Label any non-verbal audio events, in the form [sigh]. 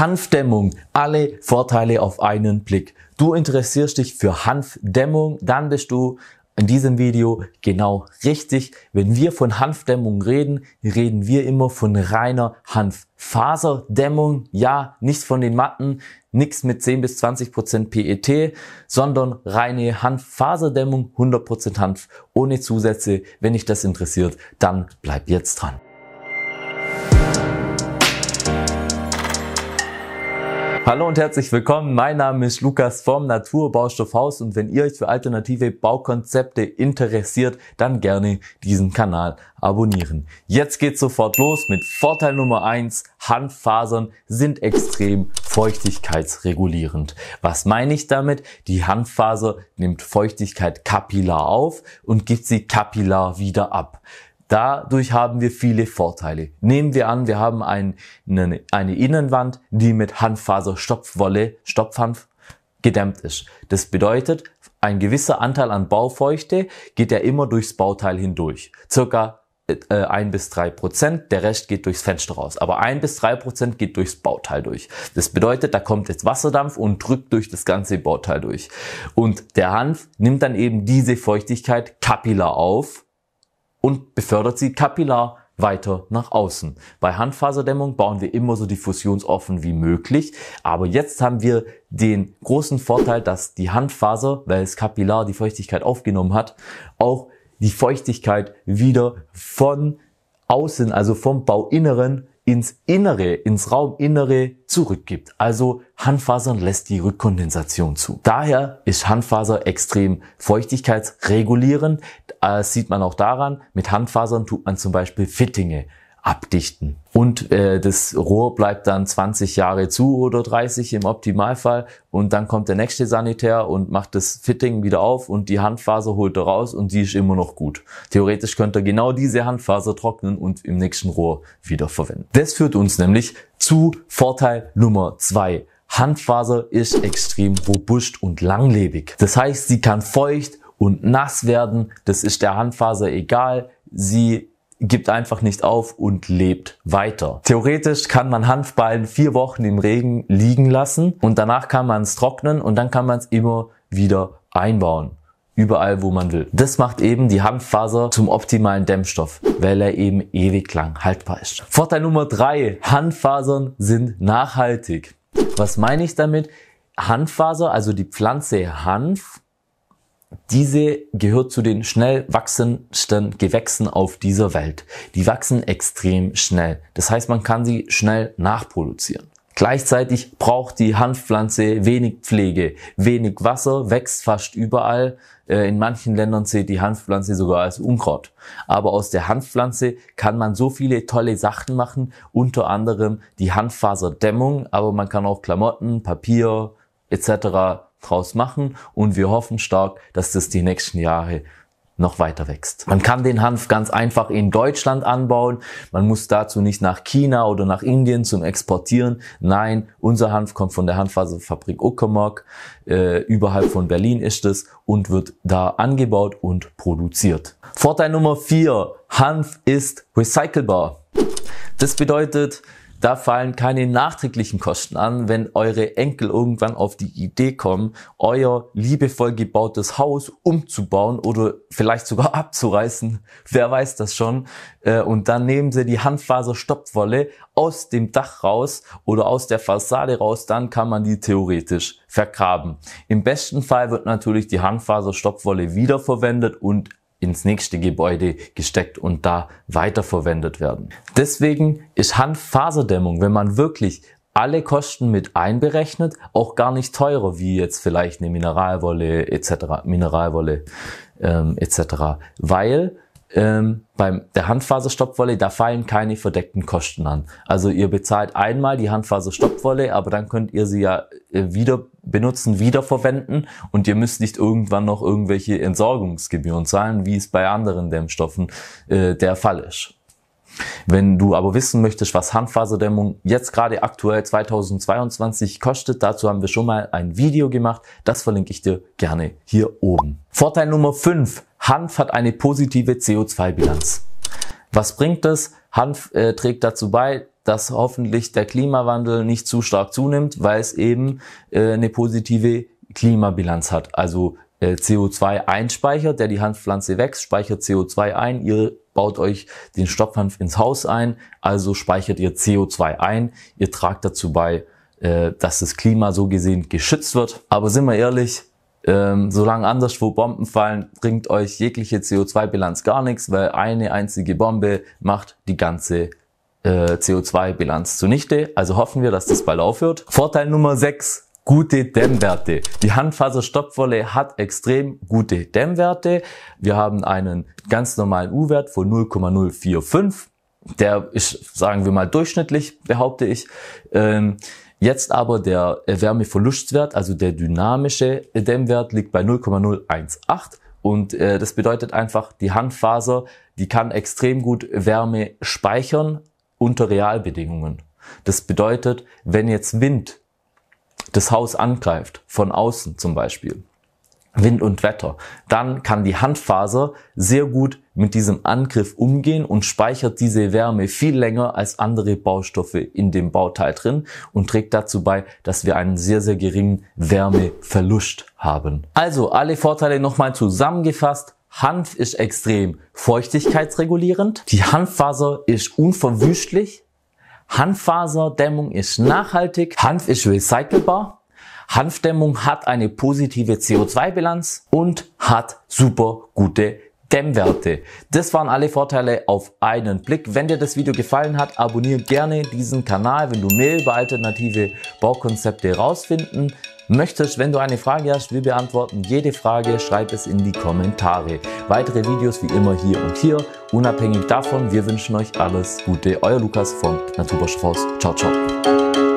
Hanfdämmung. Alle Vorteile auf einen Blick. Du interessierst dich für Hanfdämmung, dann bist du in diesem Video genau richtig. Wenn wir von Hanfdämmung reden, reden wir immer von reiner Hanffaserdämmung. Ja, nicht von den Matten, nichts mit 10 bis 20 Prozent PET, sondern reine Hanffaserdämmung, 100 Prozent Hanf ohne Zusätze. Wenn dich das interessiert, dann bleib jetzt dran. Hallo und herzlich willkommen. Mein Name ist Lukas vom Naturbaustoffhaus und wenn ihr euch für alternative Baukonzepte interessiert, dann gerne diesen Kanal abonnieren. Jetzt geht's sofort los mit Vorteil Nummer eins: Handfasern sind extrem feuchtigkeitsregulierend. Was meine ich damit? Die Handfaser nimmt Feuchtigkeit kapillar auf und gibt sie kapillar wieder ab. Dadurch haben wir viele Vorteile. Nehmen wir an, wir haben ein, eine, eine Innenwand, die mit Hanffaser-Stopfwolle, Stopfhanf gedämmt ist. Das bedeutet, ein gewisser Anteil an Baufeuchte geht ja immer durchs Bauteil hindurch. Circa äh, 1 bis drei Prozent, der Rest geht durchs Fenster raus. Aber ein bis drei Prozent geht durchs Bauteil durch. Das bedeutet, da kommt jetzt Wasserdampf und drückt durch das ganze Bauteil durch. Und der Hanf nimmt dann eben diese Feuchtigkeit kapillar auf und befördert sie kapillar weiter nach außen. Bei Handfaserdämmung bauen wir immer so diffusionsoffen wie möglich. Aber jetzt haben wir den großen Vorteil, dass die Handfaser, weil es kapillar die Feuchtigkeit aufgenommen hat, auch die Feuchtigkeit wieder von außen, also vom Bauinneren ins Innere, ins Rauminnere zurückgibt. Also Handfasern lässt die Rückkondensation zu. Daher ist Handfaser extrem feuchtigkeitsregulierend. Das äh, sieht man auch daran, mit Handfasern tut man zum Beispiel Fittinge abdichten. Und äh, das Rohr bleibt dann 20 Jahre zu oder 30 im Optimalfall und dann kommt der nächste Sanitär und macht das Fitting wieder auf und die Handfaser holt er raus und die ist immer noch gut. Theoretisch könnte er genau diese Handfaser trocknen und im nächsten Rohr wieder verwenden. Das führt uns nämlich zu Vorteil Nummer zwei. Handfaser ist extrem robust und langlebig. Das heißt, sie kann feucht und nass werden. Das ist der Handfaser egal. Sie gibt einfach nicht auf und lebt weiter. Theoretisch kann man Hanfballen vier Wochen im Regen liegen lassen und danach kann man es trocknen und dann kann man es immer wieder einbauen. Überall, wo man will. Das macht eben die Hanffaser zum optimalen Dämmstoff, weil er eben ewig lang haltbar ist. Vorteil Nummer drei: Hanffasern sind nachhaltig. Was meine ich damit? Hanffaser, also die Pflanze Hanf, diese gehört zu den schnell wachsendsten Gewächsen auf dieser Welt. Die wachsen extrem schnell. Das heißt, man kann sie schnell nachproduzieren. Gleichzeitig braucht die Hanfpflanze wenig Pflege, wenig Wasser, wächst fast überall. Äh, in manchen Ländern zählt die Hanfpflanze sogar als Unkraut. Aber aus der Hanfpflanze kann man so viele tolle Sachen machen, unter anderem die Hanffaserdämmung, aber man kann auch Klamotten, Papier etc draus machen und wir hoffen stark, dass das die nächsten Jahre noch weiter wächst. Man kann den Hanf ganz einfach in Deutschland anbauen. Man muss dazu nicht nach China oder nach Indien zum Exportieren. Nein, unser Hanf kommt von der Hanffaserfabrik Uckermark. Äh, überhalb von Berlin ist es und wird da angebaut und produziert. Vorteil Nummer vier: Hanf ist recycelbar. Das bedeutet, da fallen keine nachträglichen Kosten an, wenn eure Enkel irgendwann auf die Idee kommen, euer liebevoll gebautes Haus umzubauen oder vielleicht sogar [laughs] abzureißen. Wer weiß das schon. Äh, und dann nehmen sie die Handfaserstoppwolle aus dem Dach raus oder aus der Fassade raus. Dann kann man die theoretisch vergraben. Im besten Fall wird natürlich die Handfaserstoppwolle wiederverwendet und ins nächste Gebäude gesteckt und da weiterverwendet werden. Deswegen ist Handfaserdämmung, wenn man wirklich alle Kosten mit einberechnet, auch gar nicht teurer wie jetzt vielleicht eine Mineralwolle etc. Mineralwolle ähm, etc. Weil ähm, beim der Handfaserstoppwolle, da fallen keine verdeckten Kosten an. Also ihr bezahlt einmal die Handfaserstoppwolle, aber dann könnt ihr sie ja äh, wieder benutzen, wiederverwenden und ihr müsst nicht irgendwann noch irgendwelche Entsorgungsgebühren zahlen, wie es bei anderen Dämmstoffen äh, der Fall ist. Wenn du aber wissen möchtest, was Handfaserdämmung jetzt gerade aktuell 2022 kostet, dazu haben wir schon mal ein Video gemacht. Das verlinke ich dir gerne hier oben. Vorteil Nummer 5. Hanf hat eine positive CO2-Bilanz. Was bringt das? Hanf äh, trägt dazu bei, dass hoffentlich der Klimawandel nicht zu stark zunimmt, weil es eben äh, eine positive Klimabilanz hat. Also äh, CO2 einspeichert, der die Hanfpflanze wächst, speichert CO2 ein, ihre baut euch den Stopfhanf ins Haus ein, also speichert ihr CO2 ein, ihr tragt dazu bei, äh, dass das Klima so gesehen geschützt wird. Aber sind wir ehrlich, ähm, solange anderswo Bomben fallen, bringt euch jegliche CO2-Bilanz gar nichts, weil eine einzige Bombe macht die ganze äh, CO2-Bilanz zunichte. Also hoffen wir, dass das bald aufhört. Vorteil Nummer 6 gute Dämmwerte. Die Handfaserstopfwolle hat extrem gute Dämmwerte. Wir haben einen ganz normalen U-Wert von 0,045. Der ist, sagen wir mal, durchschnittlich, behaupte ich. Ähm, Jetzt aber der Wärmeverlustwert, also der dynamische Dämmwert, liegt bei 0,018 und äh, das bedeutet einfach, die Handfaser, die kann extrem gut Wärme speichern unter Realbedingungen. Das bedeutet, wenn jetzt Wind das Haus angreift, von außen zum Beispiel, Wind und Wetter, dann kann die Handfaser sehr gut mit diesem Angriff umgehen und speichert diese Wärme viel länger als andere Baustoffe in dem Bauteil drin und trägt dazu bei, dass wir einen sehr, sehr geringen Wärmeverlust haben. Also alle Vorteile nochmal zusammengefasst. Hanf ist extrem feuchtigkeitsregulierend. Die Hanffaser ist unverwüstlich, Hanffaserdämmung ist nachhaltig, Hanf ist recycelbar, Hanfdämmung hat eine positive CO2-Bilanz und hat super gute Dämmwerte. Das waren alle Vorteile auf einen Blick. Wenn dir das Video gefallen hat, abonniere gerne diesen Kanal, wenn du mehr über alternative Baukonzepte herausfinden möchtest, wenn du eine Frage hast, wir beantworten jede Frage, schreib es in die Kommentare. Weitere Videos wie immer hier und hier. Unabhängig davon, wir wünschen euch alles Gute. Euer Lukas von Naturbosch Faust. Ciao, ciao.